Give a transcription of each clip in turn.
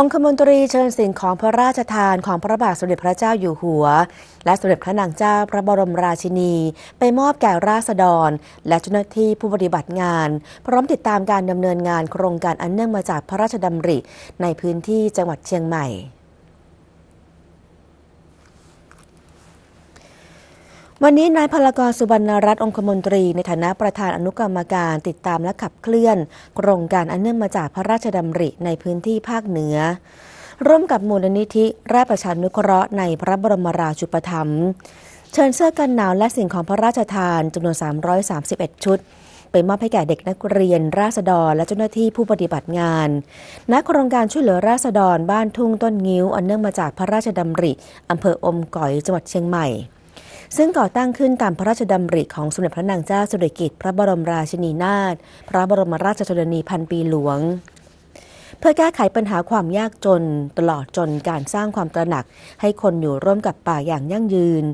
องคมนตรีเชิญสิ่งของพระราชทานของพระบาทสมเด็จพระเจ้าอยู่หัว และสมเด็จพระนางเจ้าพระบรมราชินี ไปมอบแก่ราษฎร และเจ้าหน้าที่ผู้ปฏิบัติงาน พร้อมติดตามการดำเนินงานโครงการอันเนื่องมาจากพระราชดำริ ในพื้นที่จังหวัดเชียงใหม่วันนี้ นายพลกรสุวรรณรัตน์องคมนตรีในฐานะประธานอนุกรรมการติดตามและขับเคลื่อน โครงการอันเนื่องมาจากพระราชดำริในพื้นที่ภาคเหนือ ร่วมกับมูลนิธิราชประชานุเคราะห์ในพระบรมราชูปถัมภ์เชิญเสื้อกันหนาวและสิ่งของพระราชทานจำนวน 331 ชุด ไปมอบให้แก่เด็กนักเรียนราษฎรและเจ้าหน้าที่ผู้ปฏิบัติงานณโครงการช่วยเหลือราษฎรบ้านทุ่งต้นงิ้วอันเนื่องมาจากพระราชดำริอำเภออมก๋อยจังหวัดเชียงใหม่ซึ่งก่อตั้งขึ้นตามพระราชดำริ ของสมเด็จพระนางเจ้าสุริกิติ์พระบรมราชินีนาถพระบรมราชชนนีพันปีหลวง เพื่อแก้ไขปัญหาความยากจน ตลอดจนการสร้างความตระหนักให้คนอยู่ร่วมกับป่าอย่างยั่งยืน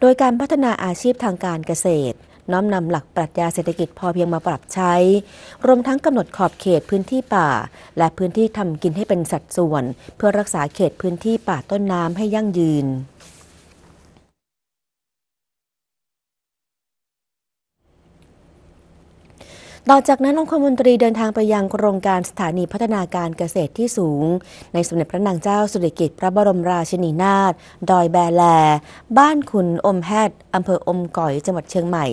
โดยการพัฒนาอาชีพทางการเกษตร น้อมนำหลักปรัชญาเศรษฐกิจพอเพียงมาปรับใช้ รวมทั้งกำหนดขอบเขตพื้นที่ป่า และพื้นที่ทำกินให้เป็นสัดส่วน เพื่อรักษาเขตพื้นที่ป่าต้นน้ำให้ยั่งยืนต่อจากนั้นองคมนตรีเดินทางไปยังโครงการสถานีพัฒนาการเกษตรที่สูง ในสมเด็จพระนางเจ้าสุริกิติ์พระบรมราชินีนาถดอยแบแล บ้านขุนอมแฮดอำเภออมก่อยจังหวัดเชียงใหม่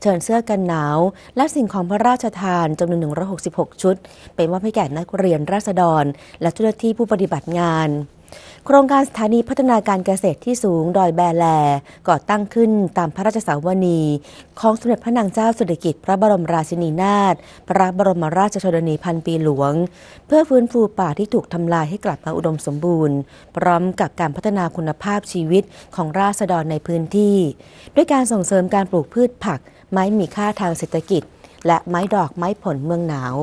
เชิญเสื้อกันหนาว และสิ่งของพระราชทานจำนวน166 ชุด เป็ว่าให้แก่นักเรียนราษฎร และเจ้าหน้าที่ผู้ปฏิบัติงานโครงการสถานีพัฒนาการเกษตรที่สูง ดอยแบแลก่อตั้งขึ้นตามพระราชสาวนี ของสมเด็จพระนางเจ้าสุริกิติ์พระบรมราชินีนาถพระบรมราชชนนีพันปีหลวง เพื่อฟื้นฟูป่าที่ถูกทำลายให้กลับมาอุดมสมบูรณ์ พร้อมกับการพัฒนาคุณภาพชีวิตของราษฎรในพื้นที่ ด้วยการส่งเสริมการปลูกพืชผัก ไม้มีค่าทางเศรษฐกิจ และไม้ดอกไม้ผลเมืองหนาว